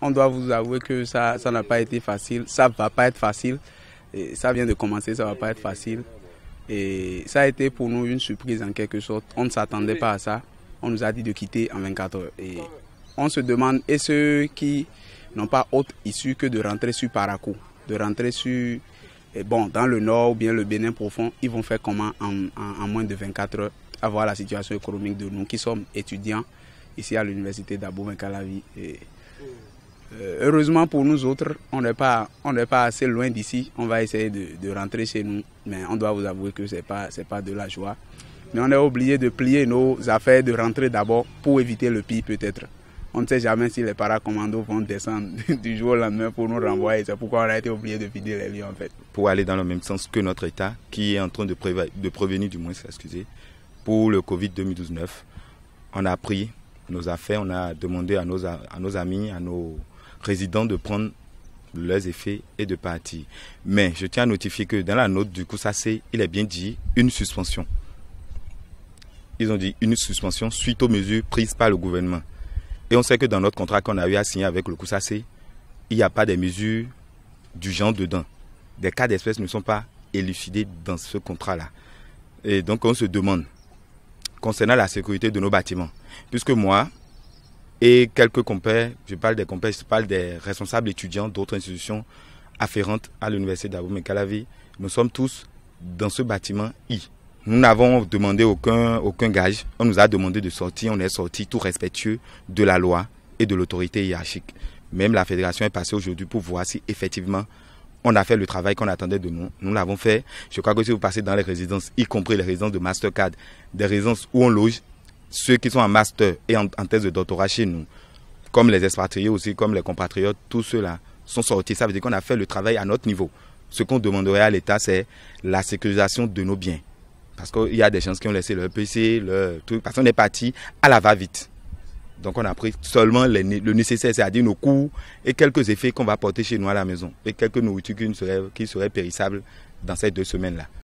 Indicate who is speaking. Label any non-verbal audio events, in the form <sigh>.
Speaker 1: on doit vous avouer que ça, ça n'a pas été facile, ça va pas être facile. ça vient de commencer, ça va pas être facile. Et ça a été pour nous une surprise en quelque sorte. On ne s'attendait pas à ça. On nous a dit de quitter en 24 heures. Et on se demande, et ceux qui n'ont pas autre issue que de rentrer sur Paraco, de rentrer sur, eh, bon, dans le nord ou bien le Bénin profond, ils vont faire comment en, moins de 24 heures avoir la situation économique de nous qui sommes étudiants ici à l'université d'Abou Kalavi. Euh, heureusement pour nous autres, on n'est pas, on n'est pas assez loin d'ici. On va essayer de, rentrer chez nous, mais on doit vous avouer que c'est pas, c'est pas de la joie. Mais on est oublié de plier nos affaires, de rentrer d'abord pour éviter le pire peut-être. On ne sait jamais si les paracommandos vont descendre <laughs> du jour au lendemain pour nous renvoyer. C'est pourquoi on a été obligé de vider les lieux en fait.
Speaker 2: Pour aller dans le même sens que notre État, qui est en train de, de prévenir du moins, excusez, pour le Covid 2019, on a pris nos affaires, on a demandé à nos, à nos amis, à nos, résidents de prendre leurs effets et de partir. Mais je tiens à notifier que dans la note du coup, il est bien dit une suspension. Ils ont dit une suspension suite aux mesures prises par le gouvernement. Et on sait que dans notre contrat qu'on a eu à signer avec le COSAC, il n'y a pas des mesures du genre dedans. Des cas d'espèces ne sont pas élucidés dans ce contrat-là. Et donc on se demande, concernant la sécurité de nos bâtiments, puisque moi, et quelques compères, je parle des compères, je parle des responsables étudiants d'autres institutions afférentes à l'université d'Abomey-Calavi. Nous sommes tous dans ce bâtiment I. Nous n'avons demandé aucun, aucun gage. On nous a demandé de sortir. On est sorti tout respectueux de la loi et de l'autorité hiérarchique. Même la fédération est passée aujourd'hui pour voir si effectivement on a fait le travail qu'on attendait de nous. Nous l'avons fait. Je crois que si vous passez dans les résidences, y compris les résidences de Mastercard, des résidences où on loge, ceux qui sont en master et en, thèse de doctorat chez nous, comme les expatriés aussi, comme les compatriotes, tous ceux-là sont sortis. Ça veut dire qu'on a fait le travail à notre niveau. Ce qu'on demanderait à l'État, c'est la sécurisation de nos biens. Parce qu'il y a des gens qui ont laissé leur PC, leur truc, parce qu'on est parti à la va-vite. Donc on a pris seulement le nécessaire, c'est-à-dire nos coûts et quelques effets qu'on va porter chez nous à la maison et quelques nourritures qui seraient périssables dans ces deux semaines-là.